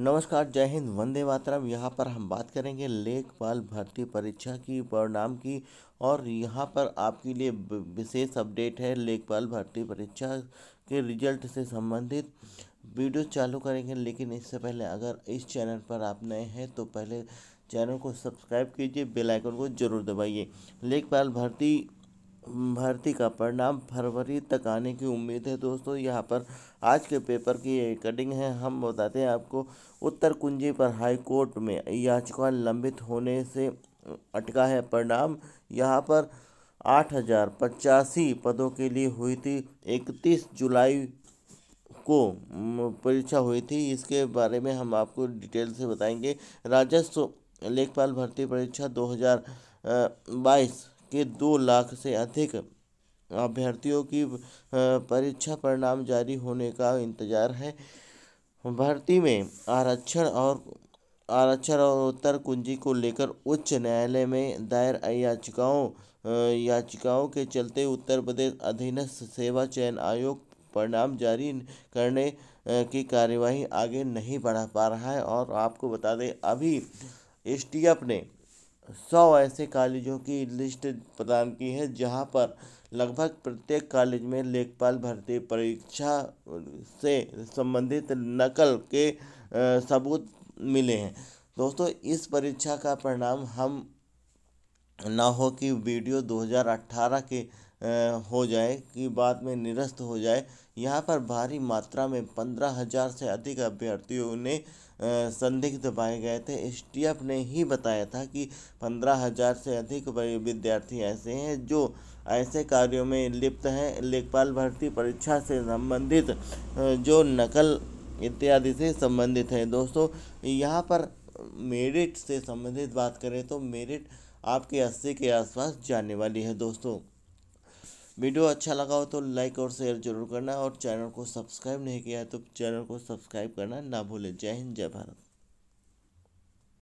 नमस्कार जय हिंद वंदे मातरम यहाँ पर हम बात करेंगे लेखपाल भर्ती परीक्षा की परिणाम की और यहाँ पर आपके लिए विशेष अपडेट है लेखपाल भर्ती परीक्षा के रिजल्ट से संबंधित वीडियो चालू करेंगे लेकिन इससे पहले अगर इस चैनल पर आप नए हैं तो पहले चैनल को सब्सक्राइब कीजिए बेल आइकन को जरूर दबाइए लेखपाल भर्ती भर्ती का परिणाम फरवरी तक आने की उम्मीद है दोस्तों यहाँ पर आज के पेपर की कटिंग है हम बताते हैं आपको उत्तर कुंजी पर हाई कोर्ट में याचिका लंबित होने से अटका है परिणाम यहाँ पर आठ हजार पचासी पदों के लिए हुई थी इकतीस जुलाई को परीक्षा हुई थी इसके बारे में हम आपको डिटेल से बताएंगे राजस्व लेखपाल भर्ती परीक्षा दो बाईस के दो लाख से अधिक अभ्यर्थियों की परीक्षा परिणाम जारी होने का इंतजार है भर्ती में आरक्षण और आरक्षण और उत्तर कुंजी को लेकर उच्च न्यायालय में दायर याचिकाओं याचिकाओं के चलते उत्तर प्रदेश अधीनस्थ सेवा चयन आयोग परिणाम जारी करने की कार्यवाही आगे नहीं बढ़ा पा रहा है और आपको बता दें अभी एस ने सौ ऐसे कॉलेजों की लिस्ट प्रदान की है जहां पर लगभग प्रत्येक कॉलेज में लेखपाल भर्ती परीक्षा से संबंधित नकल के सबूत मिले हैं दोस्तों इस परीक्षा का परिणाम हम ना हो कि वीडियो 2018 के हो जाए कि बाद में निरस्त हो जाए यहाँ पर भारी मात्रा में पंद्रह हजार से अधिक अभ्यर्थियों ने संदिग्ध पाए गए थे एस ने ही बताया था कि पंद्रह हजार से अधिक विद्यार्थी ऐसे हैं जो ऐसे कार्यों में लिप्त हैं लेखपाल भर्ती परीक्षा से संबंधित जो नकल इत्यादि से संबंधित है दोस्तों यहाँ पर मेरिट से संबंधित बात करें तो मेरिट आपके अस्सी के आसपास जाने वाली है दोस्तों वीडियो अच्छा लगा हो तो लाइक और शेयर जरूर करना और चैनल को सब्सक्राइब नहीं किया है तो चैनल को सब्सक्राइब करना ना भूलें जय हिंद जय भारत